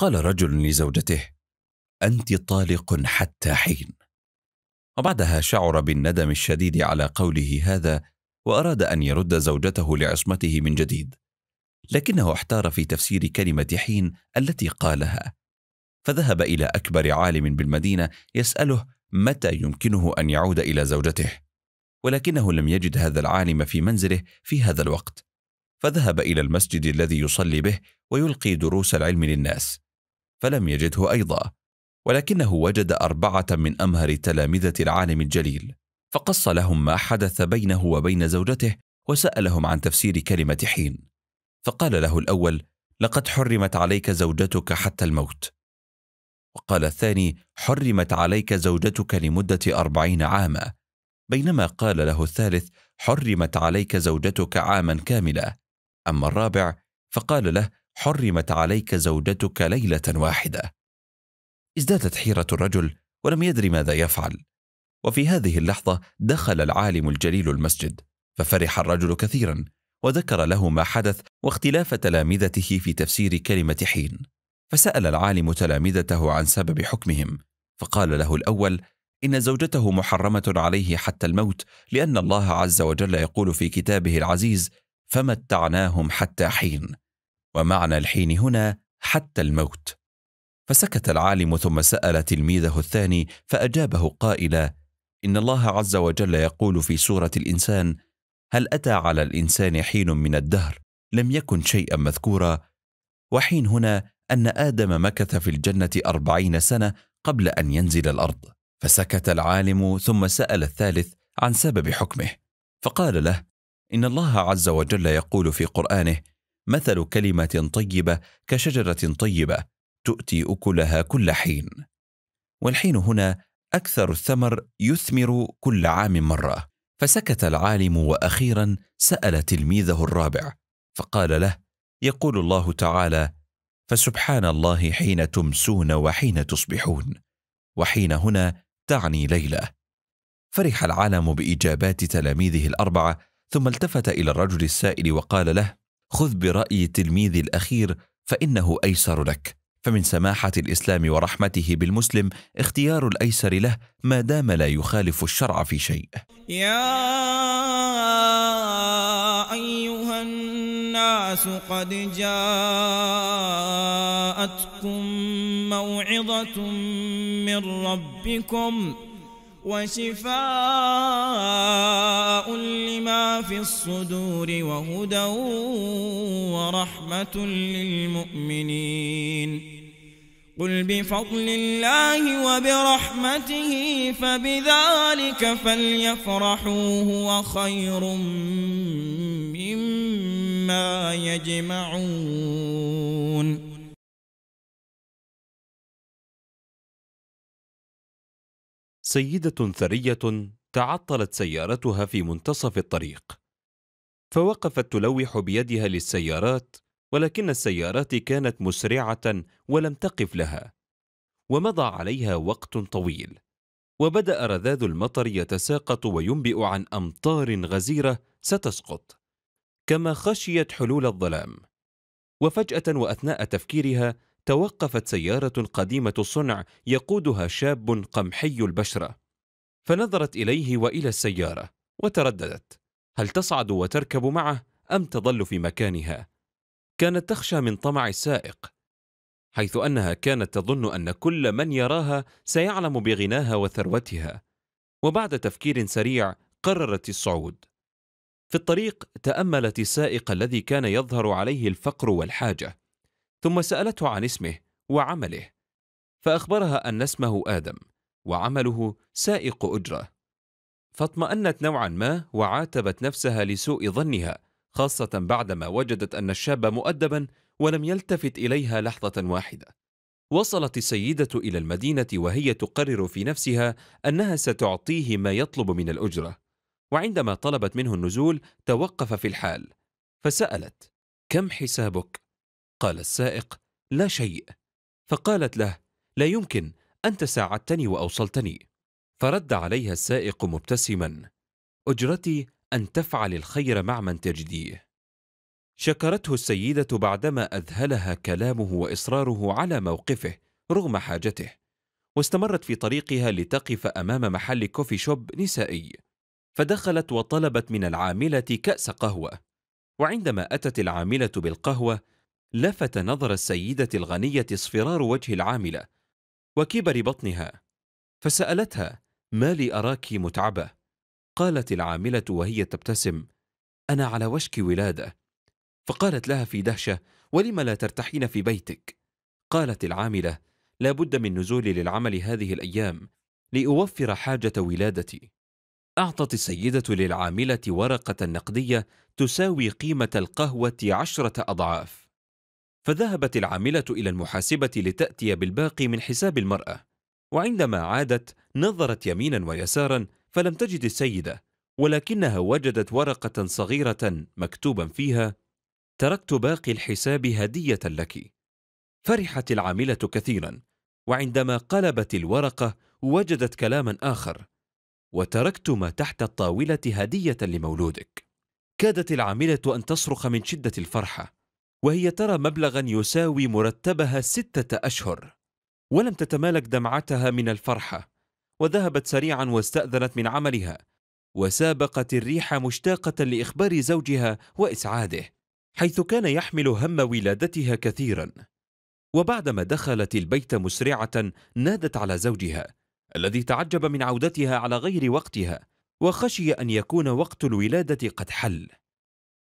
قال رجل لزوجته انت طالق حتى حين وبعدها شعر بالندم الشديد على قوله هذا واراد ان يرد زوجته لعصمته من جديد لكنه احتار في تفسير كلمه حين التي قالها فذهب الى اكبر عالم بالمدينه يساله متى يمكنه ان يعود الى زوجته ولكنه لم يجد هذا العالم في منزله في هذا الوقت فذهب الى المسجد الذي يصلي به ويلقي دروس العلم للناس فلم يجده أيضا ولكنه وجد أربعة من أمهر تلامذة العالم الجليل فقص لهم ما حدث بينه وبين زوجته وسألهم عن تفسير كلمة حين فقال له الأول لقد حرمت عليك زوجتك حتى الموت وقال الثاني حرمت عليك زوجتك لمدة أربعين عاما بينما قال له الثالث حرمت عليك زوجتك عاما كاملا أما الرابع فقال له حرمت عليك زوجتك ليله واحده ازدادت حيره الرجل ولم يدري ماذا يفعل وفي هذه اللحظه دخل العالم الجليل المسجد ففرح الرجل كثيرا وذكر له ما حدث واختلاف تلامذته في تفسير كلمه حين فسال العالم تلامذته عن سبب حكمهم فقال له الاول ان زوجته محرمه عليه حتى الموت لان الله عز وجل يقول في كتابه العزيز فمتعناهم حتى حين ومعنى الحين هنا حتى الموت فسكت العالم ثم سال تلميذه الثاني فاجابه قائلا ان الله عز وجل يقول في سوره الانسان هل اتى على الانسان حين من الدهر لم يكن شيئا مذكورا وحين هنا ان ادم مكث في الجنه اربعين سنه قبل ان ينزل الارض فسكت العالم ثم سال الثالث عن سبب حكمه فقال له ان الله عز وجل يقول في قرانه مثل كلمة طيبة كشجرة طيبة تؤتي أكلها كل حين. والحين هنا أكثر الثمر يثمر كل عام مرة. فسكت العالم وأخيرا سأل تلميذه الرابع فقال له: يقول الله تعالى: فسبحان الله حين تمسون وحين تصبحون. وحين هنا تعني ليلة. فرح العالم بإجابات تلاميذه الأربعة ثم التفت إلى الرجل السائل وقال له: خذ برأي التلميذ الأخير فإنه أيسر لك فمن سماحة الإسلام ورحمته بالمسلم اختيار الأيسر له ما دام لا يخالف الشرع في شيء يا أيها الناس قد جاءتكم موعظة من ربكم وشفاء لما في الصدور وهدى ورحمة للمؤمنين قل بفضل الله وبرحمته فبذلك فليفرحوا هو خير مما يجمعون سيدة ثرية تعطلت سيارتها في منتصف الطريق فوقفت تلوح بيدها للسيارات ولكن السيارات كانت مسرعة ولم تقف لها ومضى عليها وقت طويل وبدأ رذاذ المطر يتساقط وينبئ عن أمطار غزيرة ستسقط كما خشيت حلول الظلام وفجأة وأثناء تفكيرها توقفت سيارة قديمة الصنع يقودها شاب قمحي البشرة فنظرت إليه وإلى السيارة وترددت هل تصعد وتركب معه أم تظل في مكانها؟ كانت تخشى من طمع السائق حيث أنها كانت تظن أن كل من يراها سيعلم بغناها وثروتها وبعد تفكير سريع قررت الصعود في الطريق تأملت السائق الذي كان يظهر عليه الفقر والحاجة ثم سالته عن اسمه وعمله فاخبرها ان اسمه ادم وعمله سائق اجره فاطمأنت نوعا ما وعاتبت نفسها لسوء ظنها خاصة بعدما وجدت أن الشاب مؤدبا ولم يلتفت إليها لحظة واحدة وصلت السيدة إلى المدينة وهي تقرر في نفسها أنها ستعطيه ما يطلب من الأجرة وعندما طلبت منه النزول توقف في الحال فسألت كم حسابك؟ قال السائق لا شيء فقالت له لا يمكن أنت ساعدتني وأوصلتني فرد عليها السائق مبتسما أجرتي أن تفعل الخير مع من تجديه شكرته السيدة بعدما أذهلها كلامه وإصراره على موقفه رغم حاجته واستمرت في طريقها لتقف أمام محل كوفي شوب نسائي فدخلت وطلبت من العاملة كأس قهوة وعندما أتت العاملة بالقهوة لفت نظر السيدة الغنية اصفرار وجه العاملة وكبر بطنها فسألتها ما لي أراك متعبة قالت العاملة وهي تبتسم أنا على وشك ولادة فقالت لها في دهشة ولم لا ترتاحين في بيتك قالت العاملة لا بد من نزولي للعمل هذه الأيام لأوفر حاجة ولادتي أعطت السيدة للعاملة ورقة نقدية تساوي قيمة القهوة عشرة أضعاف فذهبت العاملة إلى المحاسبة لتأتي بالباقي من حساب المرأة وعندما عادت نظرت يمينا ويسارا فلم تجد السيدة ولكنها وجدت ورقة صغيرة مكتوبا فيها تركت باقي الحساب هدية لك فرحت العاملة كثيرا وعندما قلبت الورقة وجدت كلاما آخر وتركت ما تحت الطاولة هدية لمولودك كادت العاملة أن تصرخ من شدة الفرحة وهي ترى مبلغا يساوي مرتبها ستة أشهر ولم تتمالك دمعتها من الفرحة وذهبت سريعا واستأذنت من عملها وسابقت الريح مشتاقة لإخبار زوجها وإسعاده حيث كان يحمل هم ولادتها كثيرا وبعدما دخلت البيت مسرعة نادت على زوجها الذي تعجب من عودتها على غير وقتها وخشي أن يكون وقت الولادة قد حل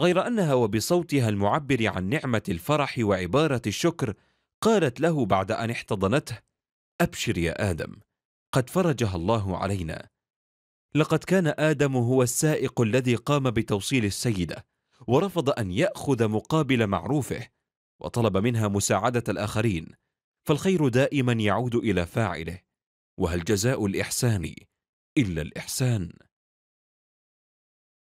غير أنها وبصوتها المعبر عن نعمة الفرح وعبارة الشكر قالت له بعد أن احتضنته أبشر يا آدم قد فرجها الله علينا لقد كان آدم هو السائق الذي قام بتوصيل السيدة ورفض أن يأخذ مقابل معروفه وطلب منها مساعدة الآخرين فالخير دائما يعود إلى فاعله وهل جزاء الإحسان إلا الإحسان؟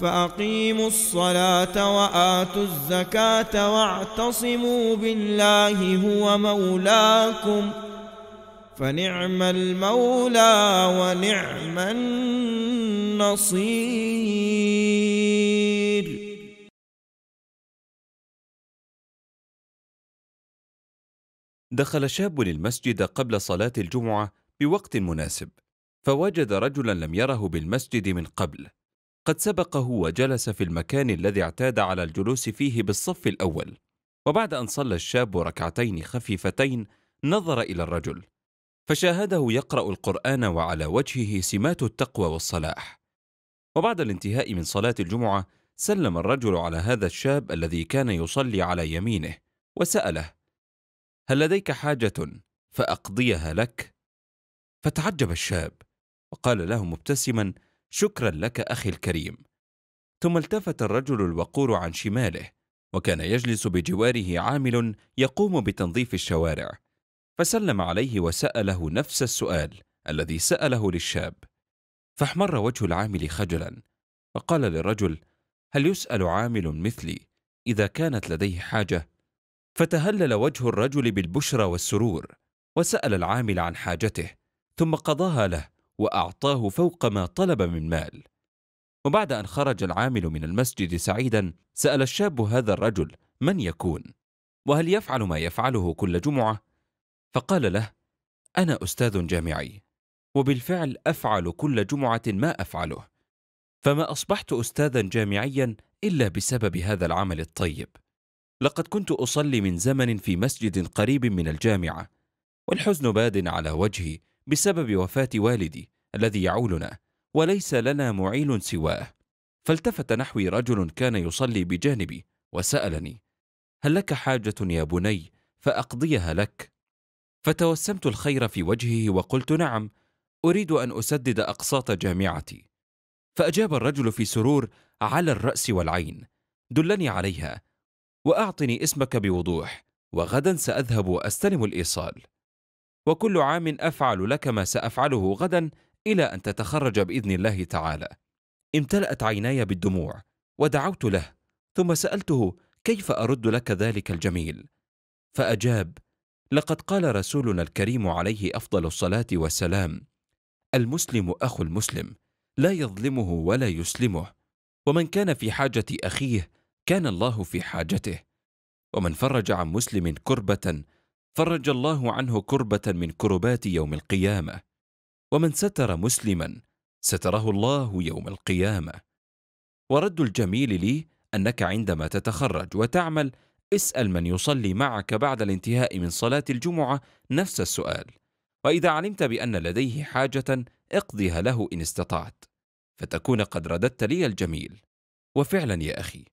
فأقيموا الصلاة وآتوا الزكاة واعتصموا بالله هو مولاكم فنعم المولى ونعم النصير دخل شاب المسجد قبل صلاة الجمعة بوقت مناسب فوجد رجلا لم يره بالمسجد من قبل قد سبقه وجلس في المكان الذي اعتاد على الجلوس فيه بالصف الأول وبعد أن صلى الشاب ركعتين خفيفتين نظر إلى الرجل فشاهده يقرأ القرآن وعلى وجهه سمات التقوى والصلاح وبعد الانتهاء من صلاة الجمعة سلم الرجل على هذا الشاب الذي كان يصلي على يمينه وسأله هل لديك حاجة فأقضيها لك؟ فتعجب الشاب وقال له مبتسما شكرا لك أخي الكريم ثم التفت الرجل الوقور عن شماله وكان يجلس بجواره عامل يقوم بتنظيف الشوارع فسلم عليه وسأله نفس السؤال الذي سأله للشاب فاحمر وجه العامل خجلا فقال للرجل هل يسأل عامل مثلي إذا كانت لديه حاجة؟ فتهلل وجه الرجل بالبشرى والسرور وسأل العامل عن حاجته ثم قضاها له وأعطاه فوق ما طلب من مال وبعد أن خرج العامل من المسجد سعيدا سأل الشاب هذا الرجل من يكون وهل يفعل ما يفعله كل جمعة فقال له أنا أستاذ جامعي وبالفعل أفعل كل جمعة ما أفعله فما أصبحت أستاذا جامعيا إلا بسبب هذا العمل الطيب لقد كنت أصلي من زمن في مسجد قريب من الجامعة والحزن باد على وجهي بسبب وفاة والدي الذي يعولنا وليس لنا معيل سواه فالتفت نحوي رجل كان يصلي بجانبي وسألني هل لك حاجة يا بني فأقضيها لك فتوسمت الخير في وجهه وقلت نعم أريد أن أسدد أقساط جامعتي فأجاب الرجل في سرور على الرأس والعين دلني عليها وأعطني اسمك بوضوح وغدا سأذهب وأستلم الإيصال وكل عام أفعل لك ما سأفعله غدا إلى أن تتخرج بإذن الله تعالى امتلأت عيناي بالدموع ودعوت له ثم سألته كيف أرد لك ذلك الجميل فأجاب لقد قال رسولنا الكريم عليه أفضل الصلاة والسلام المسلم أخو المسلم لا يظلمه ولا يسلمه ومن كان في حاجة أخيه كان الله في حاجته ومن فرج عن مسلم كربة فرج الله عنه كربه من كربات يوم القيامه ومن ستر مسلما ستره الله يوم القيامه ورد الجميل لي انك عندما تتخرج وتعمل اسال من يصلي معك بعد الانتهاء من صلاه الجمعه نفس السؤال واذا علمت بان لديه حاجه اقضها له ان استطعت فتكون قد رددت لي الجميل وفعلا يا اخي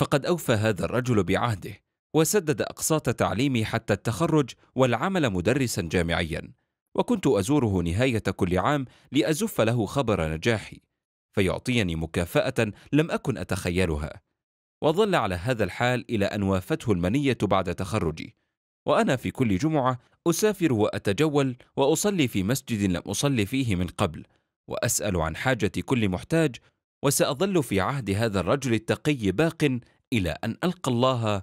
فقد اوفى هذا الرجل بعهده وسدد أقساط تعليمي حتى التخرج والعمل مدرسا جامعيا وكنت أزوره نهاية كل عام لأزف له خبر نجاحي فيعطيني مكافأة لم أكن أتخيلها وظل على هذا الحال إلى أن وافته المنية بعد تخرجي وأنا في كل جمعة أسافر وأتجول وأصلي في مسجد لم أصلي فيه من قبل وأسأل عن حاجة كل محتاج وسأظل في عهد هذا الرجل التقي باق إلى أن ألقى الله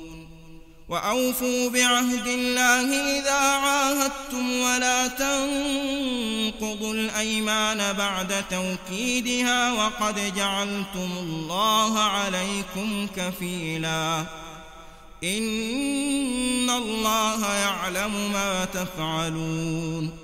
وأوفوا بعهد الله إذا عاهدتم ولا تنقضوا الأيمان بعد توكيدها وقد جعلتم الله عليكم كفيلا إن الله يعلم ما تفعلون